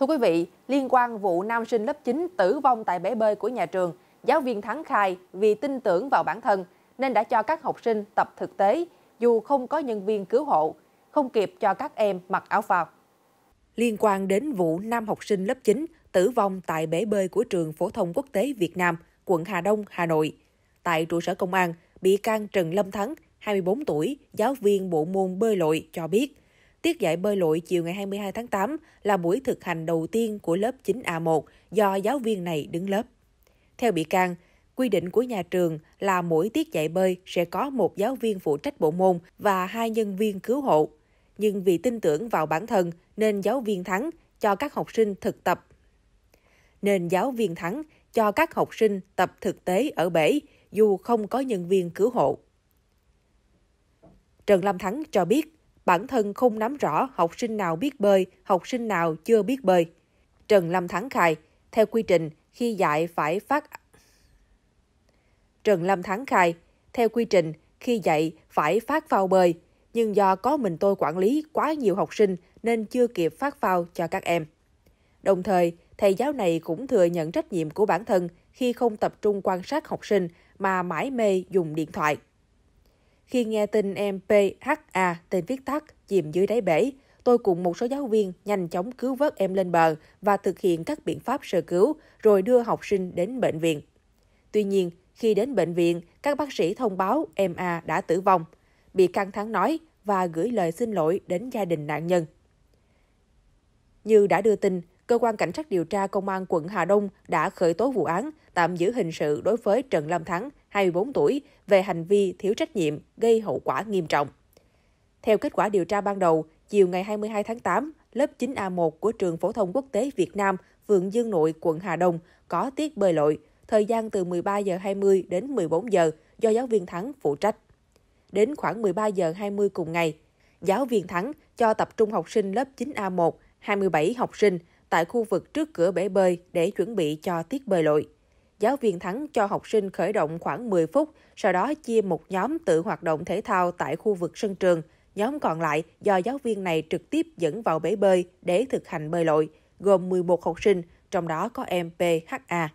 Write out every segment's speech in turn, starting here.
Thưa quý vị, liên quan vụ nam sinh lớp 9 tử vong tại bể bơi của nhà trường, giáo viên Thắng khai vì tin tưởng vào bản thân nên đã cho các học sinh tập thực tế dù không có nhân viên cứu hộ, không kịp cho các em mặc áo phao. Liên quan đến vụ nam học sinh lớp 9 tử vong tại bể bơi của trường Phổ thông Quốc tế Việt Nam, quận Hà Đông, Hà Nội. Tại trụ sở công an, bị can Trần Lâm Thắng, 24 tuổi, giáo viên bộ môn bơi lội cho biết – Tiết dạy bơi lội chiều ngày 22 tháng 8 là buổi thực hành đầu tiên của lớp 9A1 do giáo viên này đứng lớp. Theo bị can, quy định của nhà trường là mỗi tiết dạy bơi sẽ có một giáo viên phụ trách bộ môn và hai nhân viên cứu hộ. Nhưng vì tin tưởng vào bản thân nên giáo viên Thắng cho các học sinh thực tập. Nên giáo viên Thắng cho các học sinh tập thực tế ở bể dù không có nhân viên cứu hộ. Trần Lâm Thắng cho biết, bản thân không nắm rõ học sinh nào biết bơi, học sinh nào chưa biết bơi. Trần Lâm Thắng khai, theo quy trình, khi dạy phải phát... Trần Lâm Thắng khai, theo quy trình, khi dạy phải phát phao bơi, nhưng do có mình tôi quản lý quá nhiều học sinh nên chưa kịp phát phao cho các em. Đồng thời, thầy giáo này cũng thừa nhận trách nhiệm của bản thân khi không tập trung quan sát học sinh mà mãi mê dùng điện thoại. Khi nghe tin em PHA, tên viết tắt, chìm dưới đáy bể, tôi cùng một số giáo viên nhanh chóng cứu vớt em lên bờ và thực hiện các biện pháp sơ cứu, rồi đưa học sinh đến bệnh viện. Tuy nhiên, khi đến bệnh viện, các bác sĩ thông báo em A đã tử vong. Bị căng thẳng nói và gửi lời xin lỗi đến gia đình nạn nhân. Như đã đưa tin, cơ quan cảnh sát điều tra công an quận Hà Đông đã khởi tố vụ án, tạm giữ hình sự đối với Trần Lâm Thắng, 24 tuổi, về hành vi thiếu trách nhiệm gây hậu quả nghiêm trọng. Theo kết quả điều tra ban đầu, chiều ngày 22 tháng 8, lớp 9A1 của Trường Phổ thông Quốc tế Việt Nam, phường Dương Nội, quận Hà Đông có tiết bơi lội, thời gian từ 13 giờ 20 đến 14 giờ do giáo viên Thắng phụ trách. Đến khoảng 13 giờ 20 cùng ngày, giáo viên Thắng cho tập trung học sinh lớp 9A1, 27 học sinh tại khu vực trước cửa bể bơi để chuẩn bị cho tiết bơi lội giáo viên Thắng cho học sinh khởi động khoảng 10 phút, sau đó chia một nhóm tự hoạt động thể thao tại khu vực sân trường. Nhóm còn lại do giáo viên này trực tiếp dẫn vào bể bơi để thực hành bơi lội, gồm 11 học sinh, trong đó có em PHA.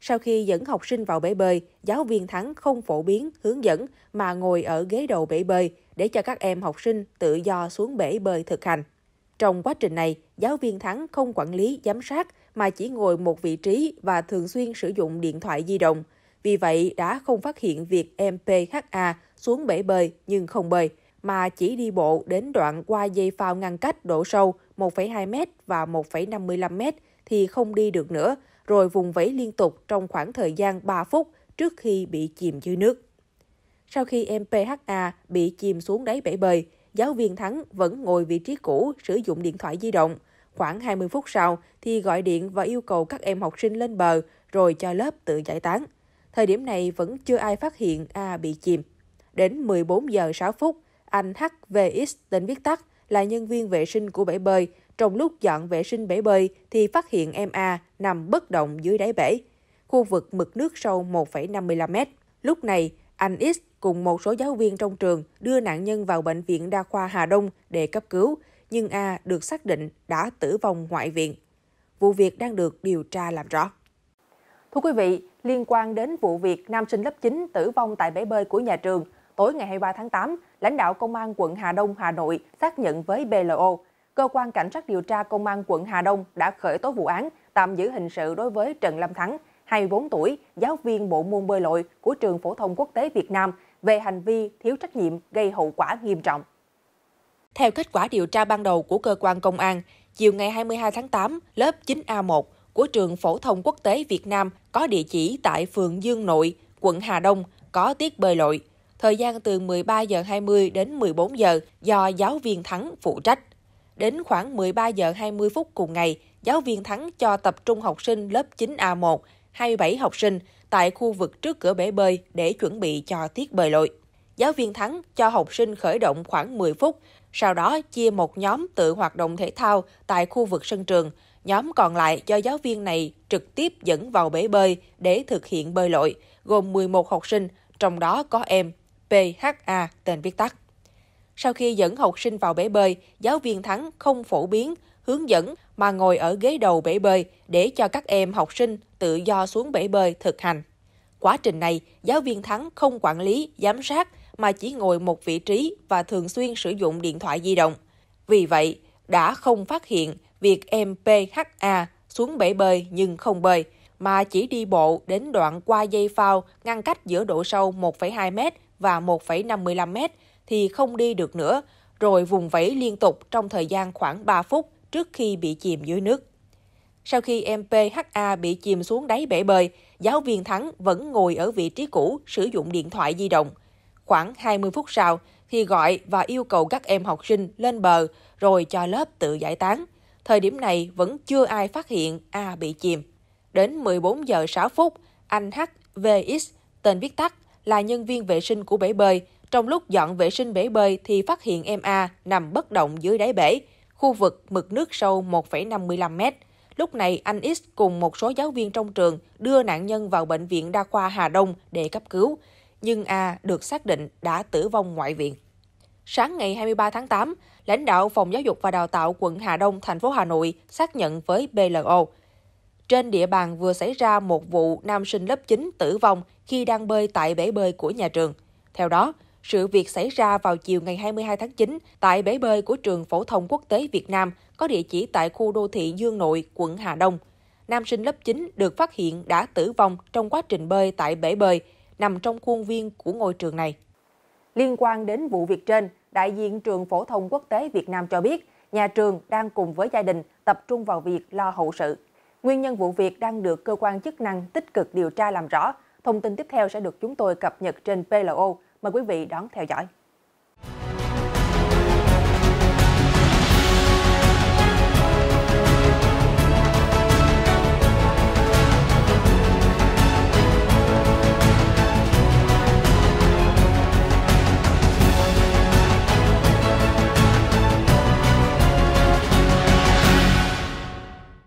Sau khi dẫn học sinh vào bể bơi, giáo viên Thắng không phổ biến, hướng dẫn mà ngồi ở ghế đầu bể bơi để cho các em học sinh tự do xuống bể bơi thực hành. Trong quá trình này, giáo viên Thắng không quản lý, giám sát mà chỉ ngồi một vị trí và thường xuyên sử dụng điện thoại di động. Vì vậy đã không phát hiện việc em PHA xuống bể bơi nhưng không bơi, mà chỉ đi bộ đến đoạn qua dây phao ngăn cách độ sâu 1,2m và 1,55m thì không đi được nữa, rồi vùng vẫy liên tục trong khoảng thời gian 3 phút trước khi bị chìm dưới nước. Sau khi em PHA bị chìm xuống đáy bể bơi, giáo viên Thắng vẫn ngồi vị trí cũ sử dụng điện thoại di động – Khoảng 20 phút sau thì gọi điện và yêu cầu các em học sinh lên bờ rồi cho lớp tự giải tán. Thời điểm này vẫn chưa ai phát hiện A bị chìm. Đến 14 giờ 6 phút, anh HVX tên viết tắt là nhân viên vệ sinh của bể bơi. Trong lúc dọn vệ sinh bể bơi thì phát hiện em A nằm bất động dưới đáy bể. Khu vực mực nước sâu 1,55 m Lúc này, anh X cùng một số giáo viên trong trường đưa nạn nhân vào bệnh viện đa khoa Hà Đông để cấp cứu, nhưng A được xác định đã tử vong ngoại viện. Vụ việc đang được điều tra làm rõ. Thưa quý vị, liên quan đến vụ việc nam sinh lớp 9 tử vong tại bể bơi của nhà trường, tối ngày 23 tháng 8, lãnh đạo Công an quận Hà Đông, Hà Nội xác nhận với BLO, Cơ quan Cảnh sát điều tra Công an quận Hà Đông đã khởi tố vụ án, tạm giữ hình sự đối với Trần Lâm Thắng, 24 tuổi, giáo viên bộ môn bơi lội của Trường Phổ thông Quốc tế Việt Nam về hành vi thiếu trách nhiệm gây hậu quả nghiêm trọng. Theo kết quả điều tra ban đầu của cơ quan công an, chiều ngày 22 tháng 8, lớp 9A1 của trường Phổ thông Quốc tế Việt Nam có địa chỉ tại phường Dương Nội, quận Hà Đông có tiết bơi lội. Thời gian từ 13 giờ 20 đến 14 giờ do giáo viên Thắng phụ trách. Đến khoảng 13 giờ 20 phút cùng ngày, giáo viên Thắng cho tập trung học sinh lớp 9A1, 27 học sinh tại khu vực trước cửa bể bơi để chuẩn bị cho tiết bơi lội. Giáo viên Thắng cho học sinh khởi động khoảng 10 phút, sau đó chia một nhóm tự hoạt động thể thao tại khu vực sân trường. Nhóm còn lại do giáo viên này trực tiếp dẫn vào bể bơi để thực hiện bơi lội, gồm 11 học sinh, trong đó có em PHA tên viết tắt. Sau khi dẫn học sinh vào bể bơi, giáo viên Thắng không phổ biến, hướng dẫn mà ngồi ở ghế đầu bể bơi để cho các em học sinh tự do xuống bể bơi thực hành. Quá trình này, giáo viên Thắng không quản lý, giám sát mà chỉ ngồi một vị trí và thường xuyên sử dụng điện thoại di động. Vì vậy, đã không phát hiện việc em PHA xuống bể bơi nhưng không bơi, mà chỉ đi bộ đến đoạn qua dây phao ngăn cách giữa độ sâu 1,2 m và 1,55 m thì không đi được nữa, rồi vùng vẫy liên tục trong thời gian khoảng 3 phút trước khi bị chìm dưới nước. Sau khi em PHA bị chìm xuống đáy bể bơi, giáo viên Thắng vẫn ngồi ở vị trí cũ sử dụng điện thoại di động – Khoảng 20 phút sau thì gọi và yêu cầu các em học sinh lên bờ rồi cho lớp tự giải tán. Thời điểm này vẫn chưa ai phát hiện A bị chìm. Đến 14 giờ 6 phút, anh HVX, tên viết tắt, là nhân viên vệ sinh của bể bơi. Trong lúc dọn vệ sinh bể bơi thì phát hiện em A nằm bất động dưới đáy bể, khu vực mực nước sâu 1,55 mét. Lúc này, anh X cùng một số giáo viên trong trường đưa nạn nhân vào bệnh viện đa khoa Hà Đông để cấp cứu nhưng A được xác định đã tử vong ngoại viện. Sáng ngày 23 tháng 8, lãnh đạo Phòng Giáo dục và Đào tạo quận Hà Đông, thành phố Hà Nội xác nhận với BLO. Trên địa bàn vừa xảy ra một vụ nam sinh lớp 9 tử vong khi đang bơi tại bể bơi của nhà trường. Theo đó, sự việc xảy ra vào chiều ngày 22 tháng 9 tại bể bơi của trường Phổ thông Quốc tế Việt Nam có địa chỉ tại khu đô thị Dương Nội, quận Hà Đông. Nam sinh lớp 9 được phát hiện đã tử vong trong quá trình bơi tại bể bơi, nằm trong khuôn viên của ngôi trường này. Liên quan đến vụ việc trên, đại diện trường phổ thông quốc tế Việt Nam cho biết, nhà trường đang cùng với gia đình tập trung vào việc lo hậu sự. Nguyên nhân vụ việc đang được cơ quan chức năng tích cực điều tra làm rõ. Thông tin tiếp theo sẽ được chúng tôi cập nhật trên PLO. Mời quý vị đón theo dõi.